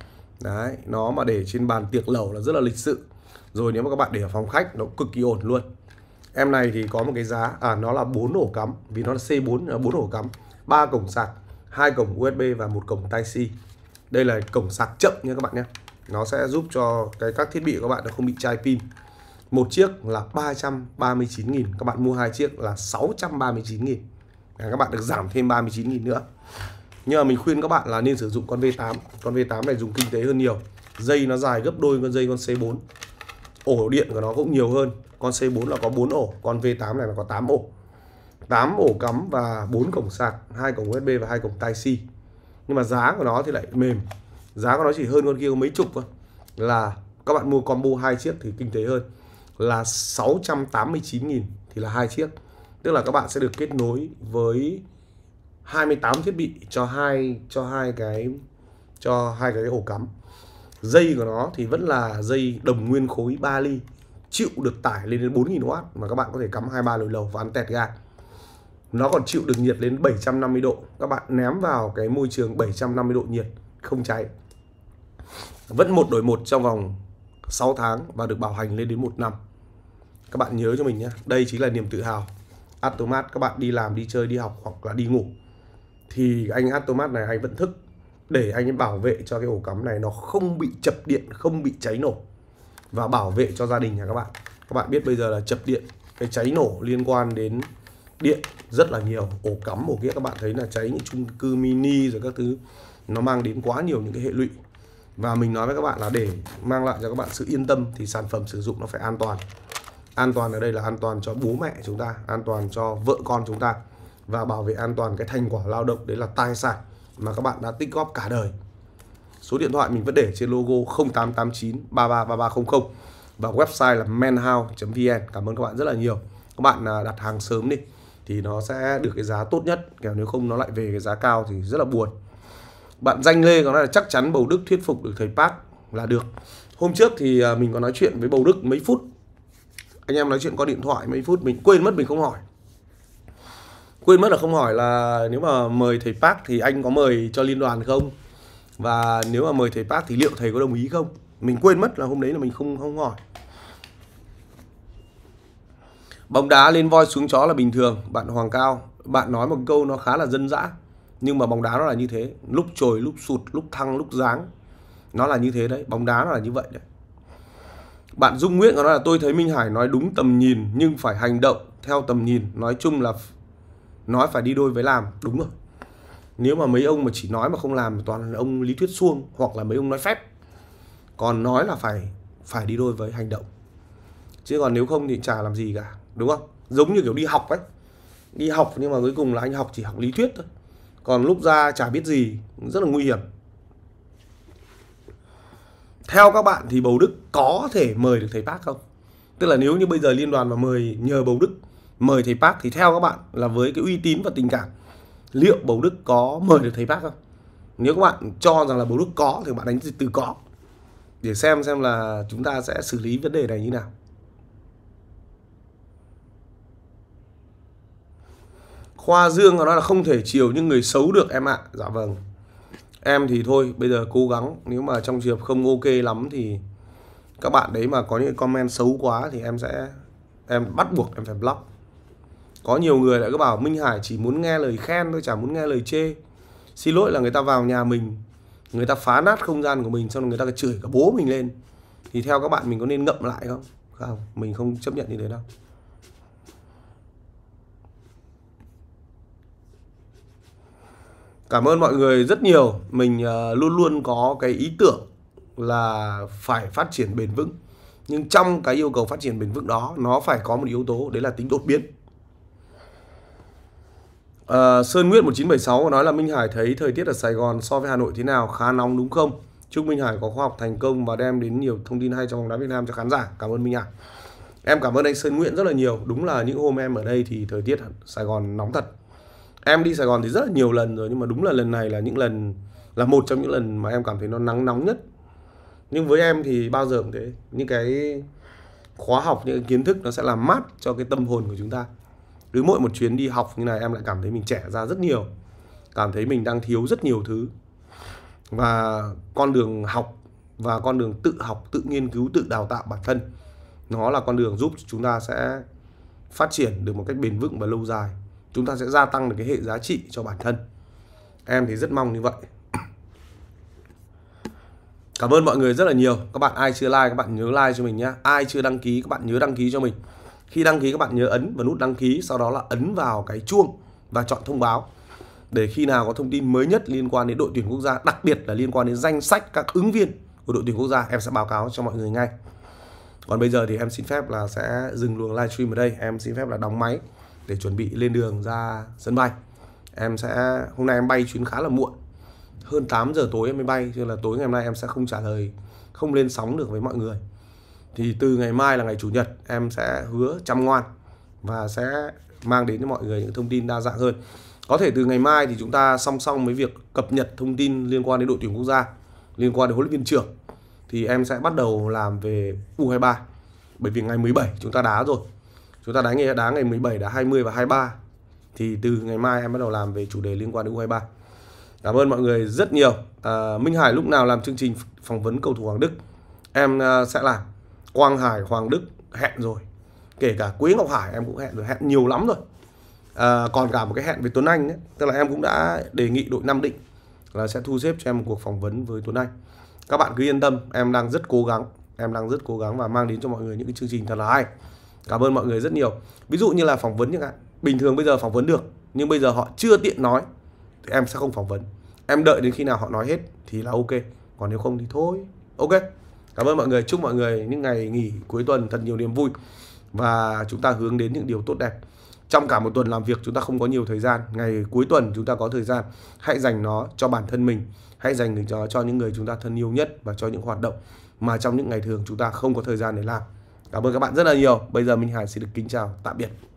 Speaker 1: đấy nó mà để trên bàn tiệc lẩu là rất là lịch sự rồi nếu mà các bạn để ở phòng khách nó cực kỳ ổn luôn em này thì có một cái giá à nó là bốn ổ cắm vì nó là C4 là bốn ổ cắm ba cổng sạc hai cổng USB và một cổng Type C đây là cổng sạc chậm nha các bạn nhé nó sẽ giúp cho cái các thiết bị của các bạn nó không bị chai pin một chiếc là 339.000 các bạn mua hai chiếc là 639.000 các bạn được giảm thêm 39.000 nữa nhưng mà mình khuyên các bạn là nên sử dụng con V8 con V8 này dùng kinh tế hơn nhiều dây nó dài gấp đôi con dây con C4 ổ điện của nó cũng nhiều hơn con C4 là có 4 ổ con V8 này là có 8 ổ 8 ổ cắm và 4 cổng sạc hai cổng USB và hai cổng Type-C nhưng mà giá của nó thì lại mềm giá của nó chỉ hơn con kia có mấy chục thôi là các bạn mua combo hai chiếc thì kinh tế hơn là 689.000 thì là hai chiếc tức là các bạn sẽ được kết nối với 28 thiết bị cho hai cho hai cái cho hai cái ổ cắm dây của nó thì vẫn là dây đồng nguyên khối 3 ly chịu được tải lên đến 4.000W mà các bạn có thể cắm hai ba lồi lầu và ăn tẹt ga nó còn chịu được nhiệt đến 750 độ các bạn ném vào cái môi trường 750 độ nhiệt không cháy vẫn một đổi một trong vòng 6 tháng và được bảo hành lên đến một năm các bạn nhớ cho mình nhé đây chính là niềm tự hào Automat các bạn đi làm đi chơi đi học hoặc là đi ngủ thì anh Automat này anh vẫn thức để anh ấy bảo vệ cho cái ổ cắm này nó không bị chập điện không bị cháy nổ và bảo vệ cho gia đình nhà các bạn các bạn biết bây giờ là chập điện cái cháy nổ liên quan đến điện rất là nhiều ổ cắm ổ kia các bạn thấy là cháy những chung cư mini rồi các thứ nó mang đến quá nhiều những cái hệ lụy và mình nói với các bạn là để mang lại cho các bạn sự yên tâm thì sản phẩm sử dụng nó phải an toàn an toàn ở đây là an toàn cho bố mẹ chúng ta an toàn cho vợ con chúng ta và bảo vệ an toàn cái thành quả lao động đấy là tài sản mà các bạn đã tích góp cả đời số điện thoại mình vẫn để trên logo 0889 333300 và website là manhouse.vn cảm ơn các bạn rất là nhiều các bạn à, đặt hàng sớm đi thì nó sẽ được cái giá tốt nhất kẻo nếu không nó lại về cái giá cao thì rất là buồn bạn danh lê có nói là chắc chắn bầu đức thuyết phục được thầy park là được hôm trước thì à, mình có nói chuyện với bầu đức mấy phút anh em nói chuyện qua điện thoại mấy phút mình quên mất mình không hỏi quên mất là không hỏi là nếu mà mời thầy Park thì anh có mời cho liên đoàn không và nếu mà mời thầy Park thì liệu thầy có đồng ý không mình quên mất là hôm đấy là mình không không hỏi bóng đá lên voi xuống chó là bình thường bạn Hoàng Cao bạn nói một câu nó khá là dân dã nhưng mà bóng đá nó là như thế lúc trồi lúc sụt lúc thăng lúc giáng nó là như thế đấy bóng đá nó là như vậy đấy bạn Dung Nguyễn có nói là tôi thấy Minh Hải nói đúng tầm nhìn nhưng phải hành động theo tầm nhìn. Nói chung là nói phải đi đôi với làm. Đúng rồi. Nếu mà mấy ông mà chỉ nói mà không làm toàn là ông lý thuyết suông hoặc là mấy ông nói phép. Còn nói là phải phải đi đôi với hành động. Chứ còn nếu không thì chả làm gì cả. Đúng không? Giống như kiểu đi học ấy. Đi học nhưng mà cuối cùng là anh học chỉ học lý thuyết thôi. Còn lúc ra chả biết gì, rất là nguy hiểm theo các bạn thì bầu đức có thể mời được thầy park không tức là nếu như bây giờ liên đoàn mà mời nhờ bầu đức mời thầy park thì theo các bạn là với cái uy tín và tình cảm liệu bầu đức có mời được thầy park không nếu các bạn cho rằng là bầu đức có thì bạn đánh từ có để xem xem là chúng ta sẽ xử lý vấn đề này như nào khoa dương nói là không thể chiều những người xấu được em ạ à. dạ vâng em thì thôi bây giờ cố gắng nếu mà trong trường hợp không ok lắm thì các bạn đấy mà có những comment xấu quá thì em sẽ em bắt buộc em phải block có nhiều người lại cứ bảo Minh Hải chỉ muốn nghe lời khen thôi chả muốn nghe lời chê xin lỗi là người ta vào nhà mình người ta phá nát không gian của mình xong rồi người ta chửi cả bố mình lên thì theo các bạn mình có nên ngậm lại không không mình không chấp nhận như thế đâu cảm ơn mọi người rất nhiều mình ờ, luôn luôn có cái ý tưởng là phải phát triển bền vững nhưng trong cái yêu cầu phát triển bền vững đó nó phải có một yếu tố đấy là tính đột biến à, Sơn Nguyễn 1976 nói là Minh Hải thấy thời tiết ở Sài Gòn so với Hà Nội thế nào khá nóng đúng không chúc Minh Hải có khoa học thành công và đem đến nhiều thông tin hay trong bóng đá Việt Nam cho khán giả cảm ơn Minh Hải em cảm ơn anh Sơn Nguyễn rất là nhiều đúng là những hôm em ở đây thì thời tiết Sài Gòn nóng thật em đi Sài Gòn thì rất là nhiều lần rồi nhưng mà đúng là lần này là những lần là một trong những lần mà em cảm thấy nó nắng nóng nhất nhưng với em thì bao giờ cũng thế những cái khóa học những cái kiến thức nó sẽ làm mát cho cái tâm hồn của chúng ta cứ mỗi một chuyến đi học như này em lại cảm thấy mình trẻ ra rất nhiều cảm thấy mình đang thiếu rất nhiều thứ và con đường học và con đường tự học tự nghiên cứu tự đào tạo bản thân nó là con đường giúp chúng ta sẽ phát triển được một cách bền vững và lâu dài chúng ta sẽ gia tăng được cái hệ giá trị cho bản thân em thì rất mong như vậy cảm ơn mọi người rất là nhiều các bạn ai chưa like các bạn nhớ like cho mình nhé ai chưa đăng ký các bạn nhớ đăng ký cho mình khi đăng ký các bạn nhớ ấn vào nút đăng ký sau đó là ấn vào cái chuông và chọn thông báo để khi nào có thông tin mới nhất liên quan đến đội tuyển quốc gia đặc biệt là liên quan đến danh sách các ứng viên của đội tuyển quốc gia em sẽ báo cáo cho mọi người ngay còn bây giờ thì em xin phép là sẽ dừng luồng livestream ở đây em xin phép là đóng máy để chuẩn bị lên đường ra sân bay em sẽ hôm nay em bay chuyến khá là muộn hơn 8 giờ tối em mới bay cho nên là tối ngày hôm nay em sẽ không trả lời không lên sóng được với mọi người thì từ ngày mai là ngày chủ nhật em sẽ hứa chăm ngoan và sẽ mang đến cho mọi người những thông tin đa dạng hơn có thể từ ngày mai thì chúng ta song song với việc cập nhật thông tin liên quan đến đội tuyển quốc gia liên quan đến huấn luyện viên trưởng thì em sẽ bắt đầu làm về U23 bởi vì ngày 17 chúng ta đá rồi Chúng ta đánh ngày đá ngày 17, đá 20 và 23. Thì từ ngày mai em bắt đầu làm về chủ đề liên quan đến U23. Cảm ơn mọi người rất nhiều. À, Minh Hải lúc nào làm chương trình phỏng vấn cầu thủ Hoàng Đức, em à, sẽ làm. Quang Hải, Hoàng Đức hẹn rồi. Kể cả Quế Ngọc Hải em cũng hẹn rồi, hẹn nhiều lắm rồi. À, còn cả một cái hẹn với Tuấn Anh ấy. Tức là em cũng đã đề nghị đội Nam Định là sẽ thu xếp cho em một cuộc phỏng vấn với Tuấn Anh. Các bạn cứ yên tâm, em đang rất cố gắng, em đang rất cố gắng và mang đến cho mọi người những cái chương trình thật là hay cảm ơn mọi người rất nhiều ví dụ như là phỏng vấn chẳng hạn bình thường bây giờ phỏng vấn được nhưng bây giờ họ chưa tiện nói thì em sẽ không phỏng vấn em đợi đến khi nào họ nói hết thì là ok còn nếu không thì thôi ok cảm ơn mọi người chúc mọi người những ngày nghỉ cuối tuần thật nhiều niềm vui và chúng ta hướng đến những điều tốt đẹp trong cả một tuần làm việc chúng ta không có nhiều thời gian ngày cuối tuần chúng ta có thời gian hãy dành nó cho bản thân mình hãy dành nó cho những người chúng ta thân yêu nhất và cho những hoạt động mà trong những ngày thường chúng ta không có thời gian để làm Cảm ơn các bạn rất là nhiều. Bây giờ Minh Hải xin được kính chào, tạm biệt.